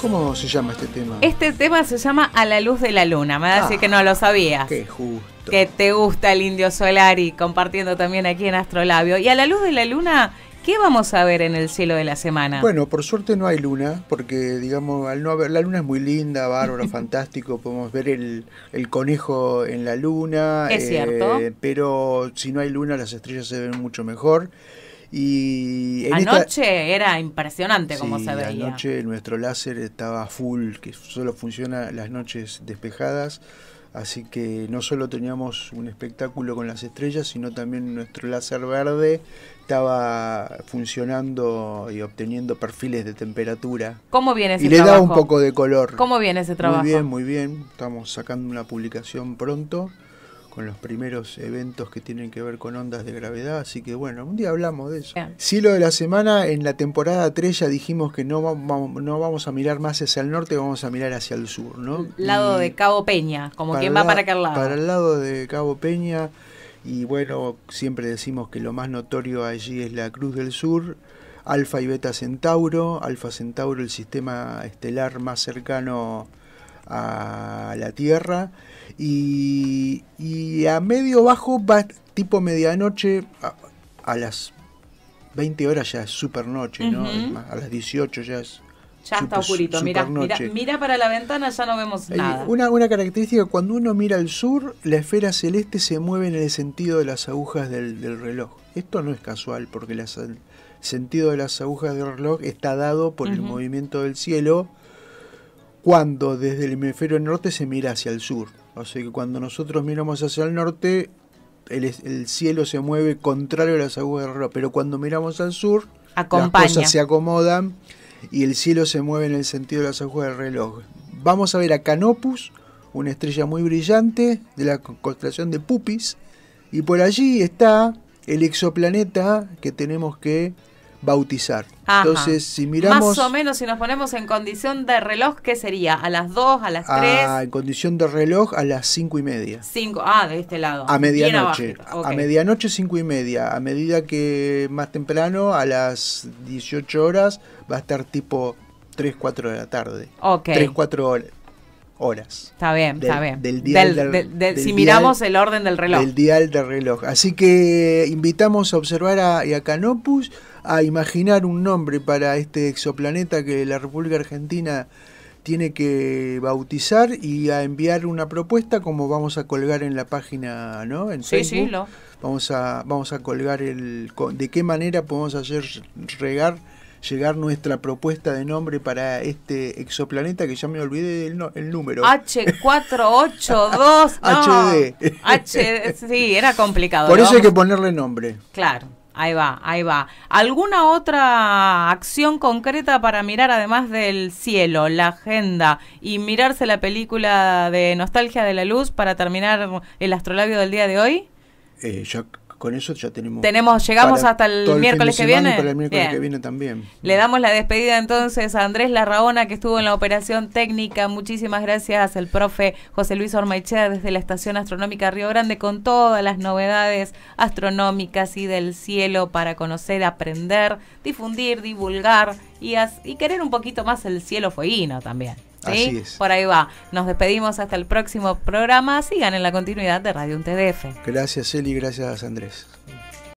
¿Cómo se llama este tema? Este tema se llama A la luz de la luna. Me da a decir que no lo ah, sabías. Qué justo. Que te gusta el indio solar y compartiendo también aquí en Astrolabio. Y a la luz de la luna, ¿qué vamos a ver en el cielo de la semana? Bueno, por suerte no hay luna, porque digamos, al no haber, la luna es muy linda, bárbaro, fantástico. Podemos ver el, conejo en la luna. Es cierto. Eh, pero si no hay luna, las estrellas se ven mucho mejor. Y anoche era impresionante como se veía. Anoche nuestro láser estaba full, que solo funciona las noches despejadas. Así que no solo teníamos un espectáculo con las estrellas, sino también nuestro láser verde estaba funcionando y obteniendo perfiles de temperatura. ¿Cómo viene ese trabajo? Y le da un poco de color. ¿Cómo viene ese trabajo? Muy bien, muy bien. Estamos sacando una publicación pronto con los primeros eventos que tienen que ver con ondas de gravedad, así que bueno, un día hablamos de eso. Sí, de la semana, en la temporada 3 ya dijimos que no vamos, no vamos a mirar más hacia el norte, vamos a mirar hacia el sur, ¿no? Lado de Cabo Peña, como quien va para aquel lado. Para el lado de Cabo Peña, y bueno, siempre decimos que lo más notorio allí es la Cruz del Sur, Alfa y Beta Centauro, Alfa Centauro el sistema estelar más cercano a la tierra. Y, a medio bajo, va tipo medianoche, a, las 20 horas ya es supernoche ¿no? a las 18 ya es. Ya está oscurito, mira, mira, para la ventana, ya no vemos nada. Una, una característica, cuando uno mira al sur, la esfera celeste se mueve en el sentido de las agujas del, reloj. Esto no es casual, porque el sentido de las agujas del reloj está dado por el movimiento del cielo cuando desde el hemisferio norte se mira hacia el sur. O sea que cuando nosotros miramos hacia el norte, el, cielo se mueve contrario a las agujas del reloj, pero cuando miramos al sur, las cosas se acomodan y el cielo se mueve en el sentido de las agujas del reloj. Vamos a ver a Canopus, una estrella muy brillante de la constelación de Pupis, y por allí está el exoplaneta que tenemos que bautizar. Entonces, si miramos... Más o menos, si nos ponemos en condición de reloj, ¿qué sería? ¿A las 2, a las 3? Ah, en condición de reloj a las 5 y media. 5, ah, de este lado. A medianoche. A medianoche 5 y media. A medida que más temprano, a las 18 horas, va a estar tipo 3, 4 de la tarde. Ok. 3, 4 horas Está bien, está bien. Del si miramos el orden del reloj. Del dial del reloj. Así que invitamos a observar a, a Canopus a imaginar un nombre para este exoplaneta que la República Argentina tiene que bautizar y a enviar una propuesta como vamos a colgar en la página, ¿no? En sí, sí, Vamos a, vamos a colgar el, de qué manera podemos hacer regar, llegar nuestra propuesta de nombre para este exoplaneta que ya me olvidé el, número. H482. no, HD. sí, era complicado. Por eso hay que ponerle nombre. Claro. Ahí va, ahí va. ¿Alguna otra acción concreta para mirar además del cielo, la agenda y mirarse la película de Nostalgia de la Luz para terminar el astrolabio del día de hoy? Eh, con eso ya tenemos. llegamos hasta el, miércoles que viene. el miércoles que viene también. Le damos la despedida entonces a Andrés Larraona, que estuvo en la operación técnica. Muchísimas gracias el profe José Luis Ormaichea desde la Estación Astronómica Río Grande con todas las novedades astronómicas y del cielo para conocer, aprender, difundir, divulgar y, y querer un poquito más el cielo fueguino también. Así es. Por ahí va. Nos despedimos hasta el próximo programa. Sigan en la continuidad de Radio Un TDF Gracias, Eli. Gracias, Andrés.